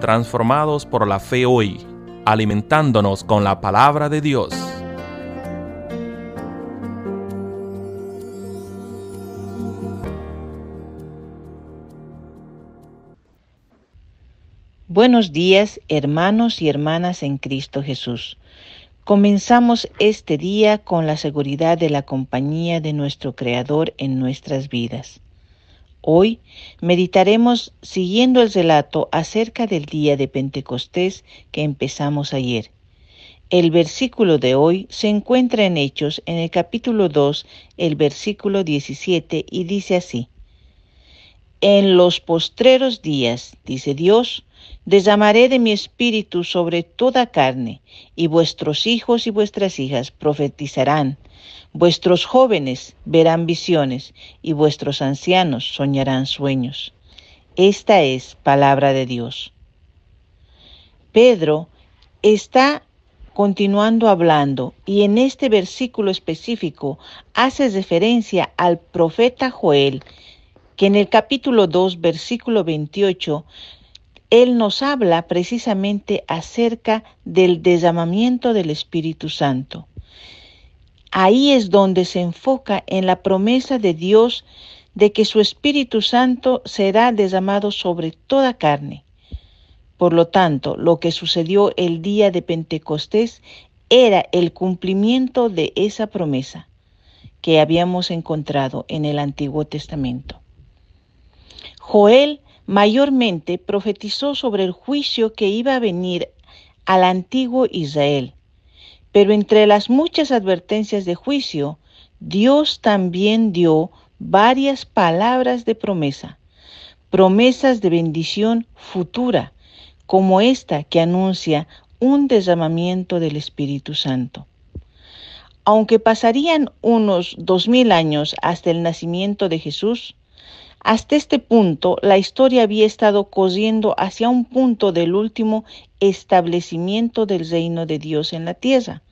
transformados por la fe hoy, alimentándonos con la palabra de Dios. Buenos días, hermanos y hermanas en Cristo Jesús. Comenzamos este día con la seguridad de la compañía de nuestro Creador en nuestras vidas. Hoy meditaremos siguiendo el relato acerca del día de Pentecostés que empezamos ayer. El versículo de hoy se encuentra en Hechos en el capítulo 2, el versículo 17, y dice así. En los postreros días, dice Dios, deslamaré de mi espíritu sobre toda carne, y vuestros hijos y vuestras hijas profetizarán Vuestros jóvenes verán visiones y vuestros ancianos soñarán sueños. Esta es palabra de Dios. Pedro está continuando hablando y en este versículo específico hace referencia al profeta Joel, que en el capítulo 2, versículo 28, él nos habla precisamente acerca del desamamiento del Espíritu Santo. Ahí es donde se enfoca en la promesa de Dios de que su Espíritu Santo será desamado sobre toda carne. Por lo tanto, lo que sucedió el día de Pentecostés era el cumplimiento de esa promesa que habíamos encontrado en el Antiguo Testamento. Joel mayormente profetizó sobre el juicio que iba a venir al antiguo Israel pero entre las muchas advertencias de juicio, Dios también dio varias palabras de promesa, promesas de bendición futura, como esta que anuncia un derramamiento del Espíritu Santo. Aunque pasarían unos dos mil años hasta el nacimiento de Jesús, hasta este punto, la historia había estado corriendo hacia un punto del último establecimiento del reino de Dios en la tierra.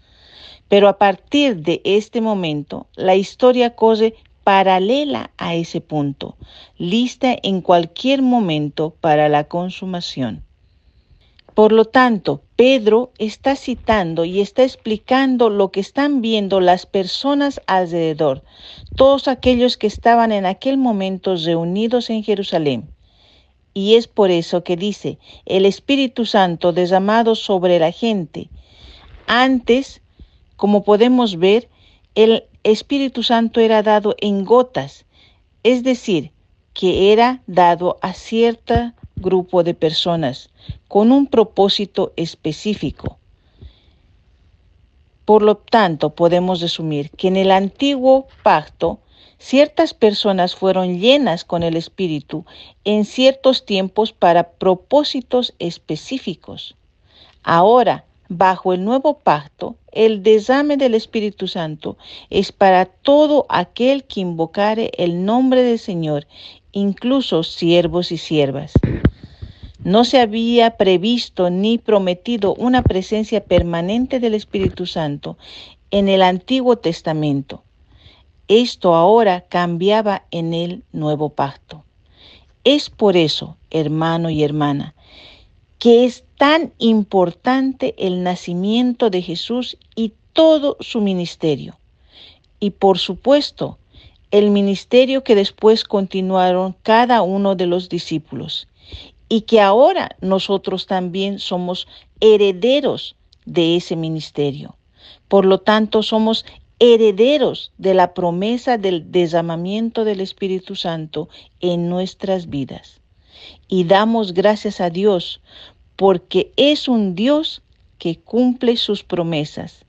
Pero a partir de este momento, la historia corre paralela a ese punto, lista en cualquier momento para la consumación. Por lo tanto, Pedro está citando y está explicando lo que están viendo las personas alrededor, todos aquellos que estaban en aquel momento reunidos en Jerusalén. Y es por eso que dice, el Espíritu Santo desamado sobre la gente. Antes, como podemos ver, el Espíritu Santo era dado en gotas, es decir, que era dado a cierta grupo de personas con un propósito específico. Por lo tanto, podemos resumir que en el antiguo pacto, ciertas personas fueron llenas con el Espíritu en ciertos tiempos para propósitos específicos. Ahora, bajo el nuevo pacto, el desame del Espíritu Santo es para todo aquel que invocare el nombre del Señor, incluso siervos y siervas. No se había previsto ni prometido una presencia permanente del Espíritu Santo en el Antiguo Testamento. Esto ahora cambiaba en el nuevo pacto. Es por eso, hermano y hermana, que es tan importante el nacimiento de Jesús y todo su ministerio. Y por supuesto, el ministerio que después continuaron cada uno de los discípulos y que ahora nosotros también somos herederos de ese ministerio. Por lo tanto, somos herederos de la promesa del desamamiento del Espíritu Santo en nuestras vidas. Y damos gracias a Dios porque es un Dios que cumple sus promesas,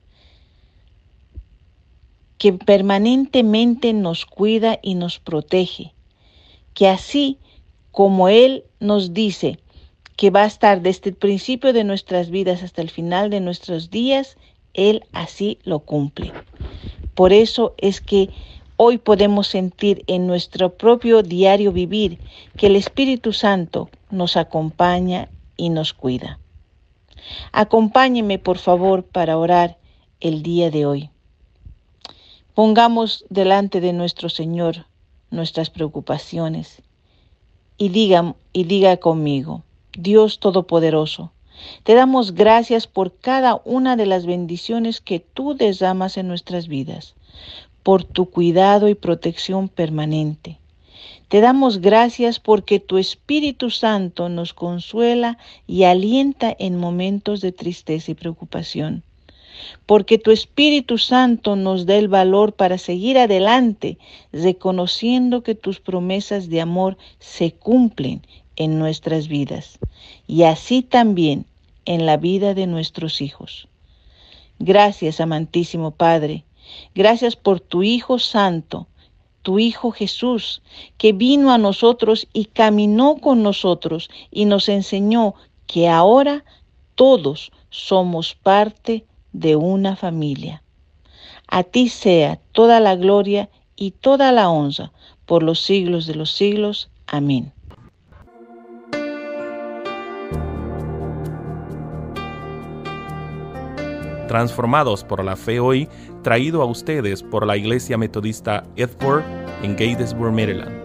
que permanentemente nos cuida y nos protege, que así como Él nos dice que va a estar desde el principio de nuestras vidas hasta el final de nuestros días, Él así lo cumple. Por eso es que hoy podemos sentir en nuestro propio diario vivir que el Espíritu Santo nos acompaña y nos cuida. Acompáñeme por favor para orar el día de hoy. Pongamos delante de nuestro Señor nuestras preocupaciones, y diga, y diga conmigo, Dios Todopoderoso, te damos gracias por cada una de las bendiciones que tú desamas en nuestras vidas, por tu cuidado y protección permanente. Te damos gracias porque tu Espíritu Santo nos consuela y alienta en momentos de tristeza y preocupación porque tu Espíritu Santo nos dé el valor para seguir adelante, reconociendo que tus promesas de amor se cumplen en nuestras vidas y así también en la vida de nuestros hijos. Gracias, amantísimo Padre. Gracias por tu Hijo Santo, tu Hijo Jesús, que vino a nosotros y caminó con nosotros y nos enseñó que ahora todos somos parte de una familia. A ti sea toda la gloria y toda la honra por los siglos de los siglos. Amén. Transformados por la fe hoy, traído a ustedes por la Iglesia Metodista Edford en Gatesburg, Maryland.